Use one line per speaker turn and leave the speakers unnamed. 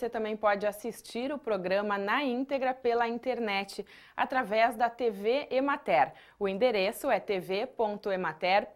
Você também pode assistir o programa na íntegra pela internet, através da TV Emater. O endereço é tv.emater.t.br.